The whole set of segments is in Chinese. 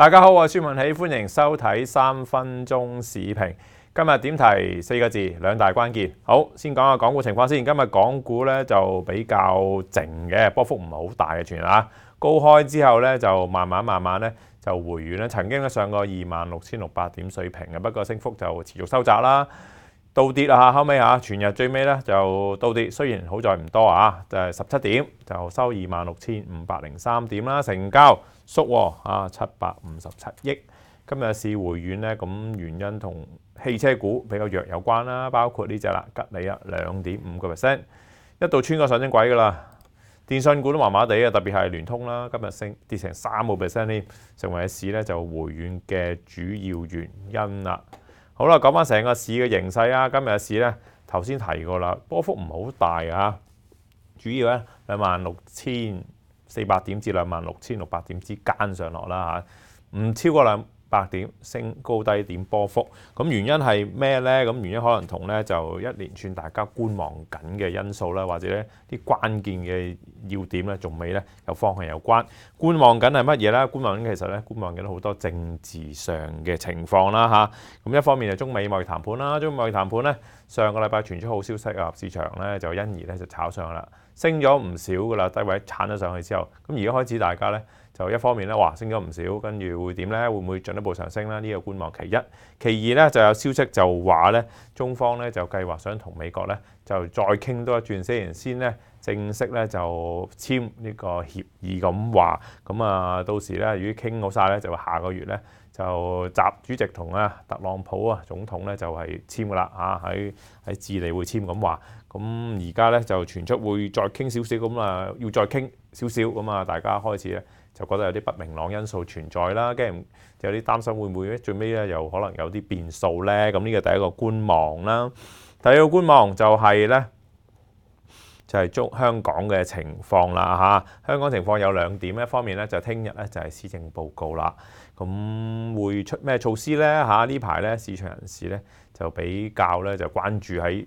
大家好，我系孙文喜，欢迎收睇三分钟市评。今日点提四个字，两大关键。好，先讲下港股情况先。今日港股咧就比较静嘅，波幅唔系好大嘅，全啊。高开之后咧就慢慢慢慢咧就回软咧，曾经咧上过二万六千六百点水平嘅，不过升幅就持续收窄啦。倒跌啦後尾啊，全日最尾咧就倒跌，雖然好在唔多啊，就係十七點就收二萬六千五百零三點啦，成交縮啊七百五十七億。今日市回軟咧，咁原因同汽車股比較弱有關啦，包括呢只啦吉利啊兩點五個 percent，一度穿過上升軌噶啦。電信股都麻麻地啊，特別係聯通啦，今日升跌成三個 percent 添，成為市咧就回軟嘅主要原因啦。好啦，講翻成個市嘅形勢啊，今日嘅市咧，頭先提過啦，波幅唔好大啊，主要咧兩萬六千四百點至兩萬六千六百點之間上落啦嚇，唔超過兩。百點升高低點波幅，咁原因係咩咧？咁原因可能同咧就一連串大家觀望緊嘅因素啦，或者咧啲關鍵嘅要點咧仲未咧有方向有關。觀望緊係乜嘢咧？觀望緊其實咧觀望緊好多政治上嘅情況啦吓，咁一方面就中美貿易談判啦，中美貿易談判咧上個禮拜傳出好消息啊，市場咧就因而咧就炒上啦，升咗唔少噶啦，低位撐咗上去之後，咁而家開始大家咧。就一方面咧，哇，升咗唔少，跟住會點咧？會唔會進一步上升咧？呢個觀望。其一，其二咧，就有消息就話咧，中方咧就計劃想同美國咧就再傾多一轉先，先咧正式咧就簽呢個協議咁話。咁啊，到時咧，如果傾好晒咧，就下個月咧就習主席同啊特朗普啊總統咧就係簽噶啦嚇，喺喺智利會簽咁話。咁而家咧就傳出會再傾少少咁啊，要再傾少少咁啊，大家開始咧。就覺得有啲不明朗因素存在啦，跟住有啲擔心會唔會最尾咧又可能有啲變數咧？咁呢個第一個觀望啦，第二個觀望就係咧就係中香港嘅情況啦嚇。香港情況有兩點，一方面咧就聽日咧就係施政報告啦，咁會出咩措施咧嚇？呢排咧市場人士咧就比較咧就關注喺。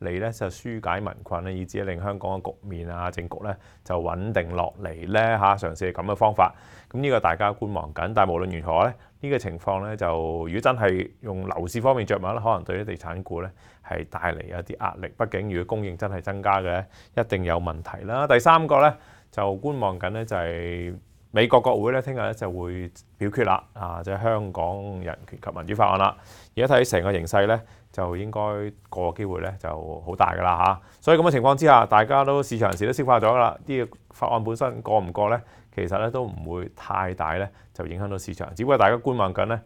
嚟咧就舒解民困咧，以至令香港嘅局面啊政局咧就穩定落嚟咧嚇，嘗試咁嘅方法。咁呢個大家觀望緊，但係無論如何咧，呢個情況咧就如果真係用樓市方面着墨咧，可能對啲地產股咧係帶嚟一啲壓力。畢竟如果供應真係增加嘅，一定有問題啦。第三個咧就觀望緊咧就係。美國國會咧聽日咧就會表決啦，啊，即係香港人權及民主法案啦。而家睇成個形勢咧，就應該個機會咧就好大噶啦嚇。所以咁嘅情況之下，大家都市場市都消化咗啦。啲法案本身過唔過咧，其實咧都唔會太大咧，就影響到市場。只不過大家觀望緊咧。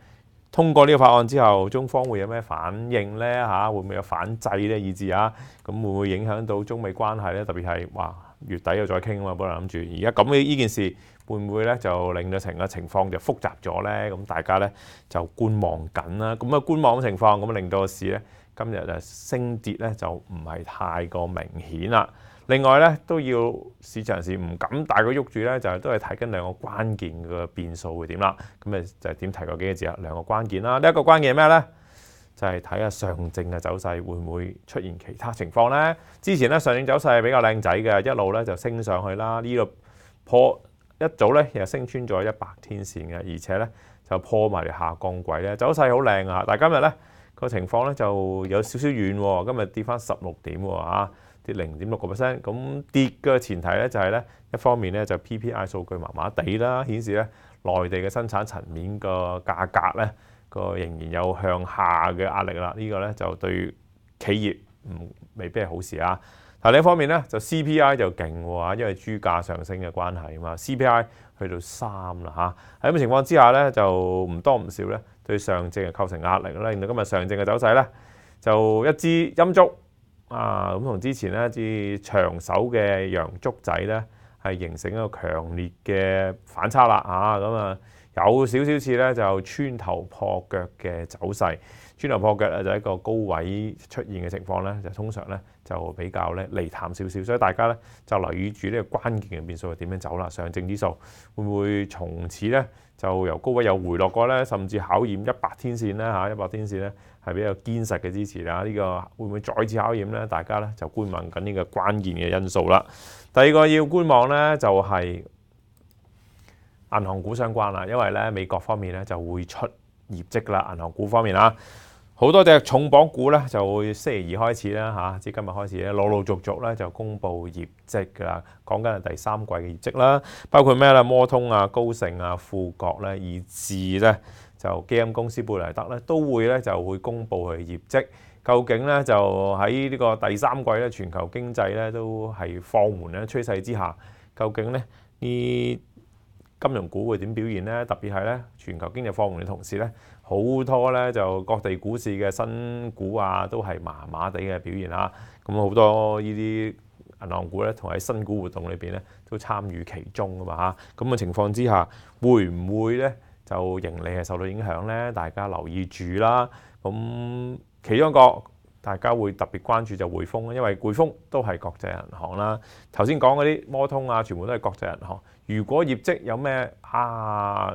通過呢個法案之後，中方會有咩反應呢？嚇，會唔會有反制呢？以至啊，咁會唔會影響到中美關係呢？特別係話月底又再傾啊嘛，本來諗住而家咁嘅呢件事，會唔會呢？就令到成個情況就複雜咗呢？咁大家呢，就觀望緊啦。咁啊觀望情況，咁令到個市呢，今日啊升跌呢，就唔係太過明顯啦。另外咧都要市場市唔敢大個喐住咧，就係都係睇緊兩個關鍵嘅變數會點啦。咁誒就係點提個幾個字啊？兩個關鍵啦。呢一個關鍵係咩咧？就係睇下上證嘅走勢會唔會出現其他情況咧？之前咧上證走勢比較靚仔嘅，一路咧就升上去啦。呢個破一早咧又升穿咗一百天線嘅，而且咧就破埋嚟下降軌咧，走勢好靚啊！但今日咧個情況咧就有少少遠喎，今日跌翻十六點喎跌零點六個 percent，咁跌嘅前提咧就係咧，一方面咧就 PPI 數據麻麻地啦，顯示咧內地嘅生產層面個價格咧個仍然有向下嘅壓力啦。呢個咧就對企業唔未必係好事啊。但另一方面咧就 CPI 就勁喎因為豬價上升嘅關係啊嘛，CPI 去到三啦嚇。喺咁嘅情況之下咧就唔多唔少咧對上證構成壓力啦，令到今日上證嘅走勢咧就一支陰足。啊，咁同之前咧至長手嘅羊竹仔咧，係形成一個強烈嘅反差啦嚇，咁啊有少少似咧就穿頭破腳嘅走勢。穿喉破腳咧，就一個高位出現嘅情況咧，就通常咧就比較咧離淡少少，所以大家咧就留意住呢個關鍵嘅變數係點樣走啦。上證指數會唔會從此咧就由高位又回落過咧，甚至考驗一百天線咧嚇，一百天線咧係比較堅實嘅支持啦。呢個會唔會再次考驗咧？大家咧就觀望緊呢個關鍵嘅因素啦。第二個要觀望咧就係銀行股相關啦，因為咧美國方面咧就會出業績啦，銀行股方面啊。好多隻重磅股咧，就會星期二開始啦，嚇！即今日開始咧，陸陸續續咧就公布業績㗎啦。講緊係第三季嘅業績啦，包括咩咧？摩通啊、高盛啊、富國咧，以至咧就 GM 公司貝萊德咧，都會咧就會公布佢業績。究竟咧就喺呢個第三季咧，全球經濟咧都係放緩咧趨勢之下，究竟咧呢？金融股會點表現咧？特別係咧，全球經濟放緩嘅同時咧，好多咧就各地股市嘅新股啊，都係麻麻地嘅表現啊。咁好多呢啲銀行股咧，同喺新股活動裏邊咧，都參與其中噶嘛嚇。咁嘅情況之下，會唔會咧就盈利係受到影響咧？大家留意住啦。咁其中一個。大家會特別關注就匯豐因為匯豐都係國際銀行啦。頭先講嗰啲摩通啊，全部都係國際銀行。如果業績有咩啊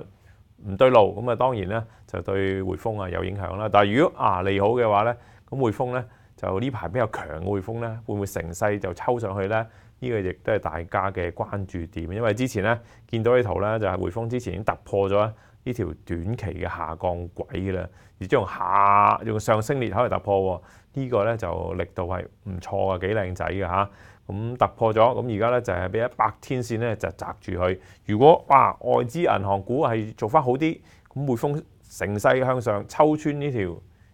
唔對路，咁啊當然咧就對匯豐啊有影響啦。但係如果啊利好嘅話咧，咁匯豐咧就呢排比較強嘅匯豐咧，會唔會成勢就抽上去咧？呢個亦都係大家嘅關注點，因為之前咧見到啲圖咧就係匯豐之前已經突破咗。呢條短期嘅下降軌啦，而將用下用上升裂口嚟突破，呢個咧就力度係唔錯啊，幾靚仔嘅嚇。咁突破咗，咁而家咧就係俾一百天線咧就擲住佢。如果哇，外資銀行股係做翻好啲，咁匯豐成勢向上抽穿呢條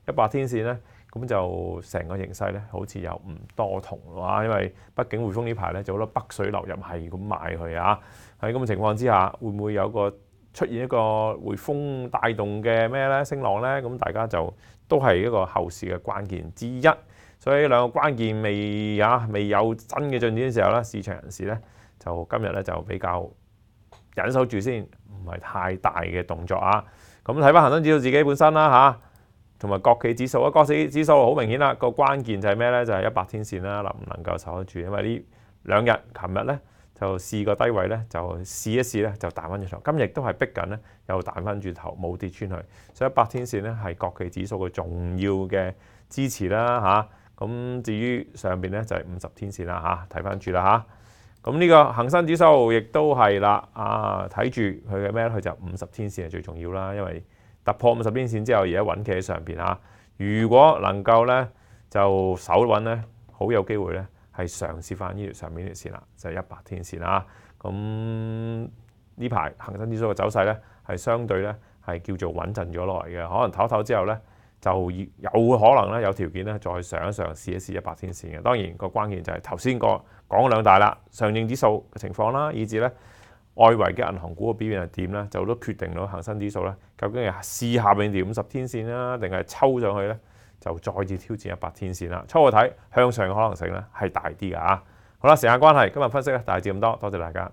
一百天線咧，咁就成個形勢咧好似又唔多同嘅因為畢竟匯豐呢排咧就好多北水流入係咁買佢啊。喺咁嘅情況之下，會唔會有個？出現一個匯豐帶動嘅咩咧升浪咧，咁大家就都係一個後市嘅關鍵之一。所以兩個關鍵未啊未有真嘅進展嘅時候咧，市場人士咧就今日咧就比較忍守住先，唔係太大嘅動作啊。咁睇翻恒生指數自己本身啦嚇，同埋國企指數啊，國企指數好明顯啦，個關鍵就係咩咧？就係一百天線啦，能唔能夠守得住？因為呢兩日、琴日咧。就試個低位咧，就試一試咧，就彈翻轉頭。今日都係逼緊咧，又彈翻轉頭，冇跌穿去。所以百天線咧係國企指數嘅重要嘅支持啦，嚇。咁至於上邊咧就係五十天線啦，嚇，睇翻住啦，嚇。咁呢個恒生指數亦都係啦，啊，睇住佢嘅咩咧，佢就五十天線係最重要啦。因為突破五十天線之後，而家穩企喺上邊嚇。如果能夠咧就守穩咧，好有機會咧。係嘗試翻呢條上面條線啦，就係一百天線啦。咁呢排恒生指數嘅走勢咧，係相對咧係叫做穩陣咗落嚟嘅。可能唞一唞之後咧，就有可能咧，有條件咧再上一上試一試一百天線嘅。當然個關鍵就係頭先個講兩大啦，上證指數嘅情況啦，以至咧外圍嘅銀行股嘅表現係點咧，就都決定到恒生指數咧，究竟係試下面五十天線啦，定係抽上去咧？就再次挑戰一百天線啦，初步睇向上嘅可能性咧係大啲嘅啊！好啦，時間關係，今日分析咧大致咁多，多謝大家。